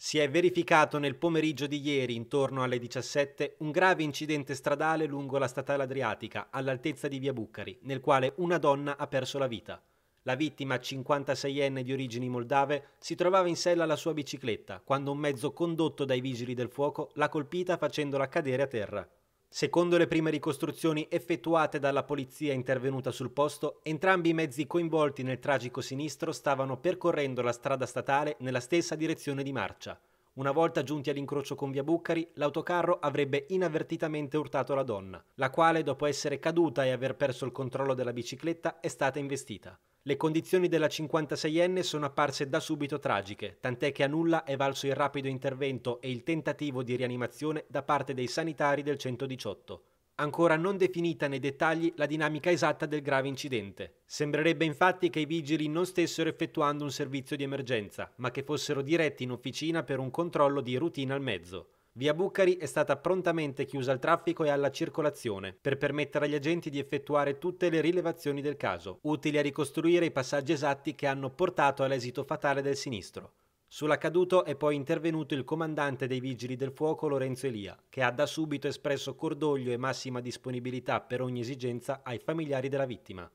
Si è verificato nel pomeriggio di ieri, intorno alle 17, un grave incidente stradale lungo la statale adriatica, all'altezza di via Bucari, nel quale una donna ha perso la vita. La vittima, 56enne di origini moldave, si trovava in sella alla sua bicicletta quando un mezzo condotto dai vigili del fuoco l'ha colpita facendola cadere a terra. Secondo le prime ricostruzioni effettuate dalla polizia intervenuta sul posto, entrambi i mezzi coinvolti nel tragico sinistro stavano percorrendo la strada statale nella stessa direzione di marcia. Una volta giunti all'incrocio con via Buccari, l'autocarro avrebbe inavvertitamente urtato la donna, la quale, dopo essere caduta e aver perso il controllo della bicicletta, è stata investita. Le condizioni della 56enne sono apparse da subito tragiche, tant'è che a nulla è valso il rapido intervento e il tentativo di rianimazione da parte dei sanitari del 118. Ancora non definita nei dettagli la dinamica esatta del grave incidente. Sembrerebbe infatti che i vigili non stessero effettuando un servizio di emergenza, ma che fossero diretti in officina per un controllo di routine al mezzo. Via Bucari è stata prontamente chiusa al traffico e alla circolazione per permettere agli agenti di effettuare tutte le rilevazioni del caso, utili a ricostruire i passaggi esatti che hanno portato all'esito fatale del sinistro. Sull'accaduto è poi intervenuto il comandante dei Vigili del Fuoco Lorenzo Elia, che ha da subito espresso cordoglio e massima disponibilità per ogni esigenza ai familiari della vittima.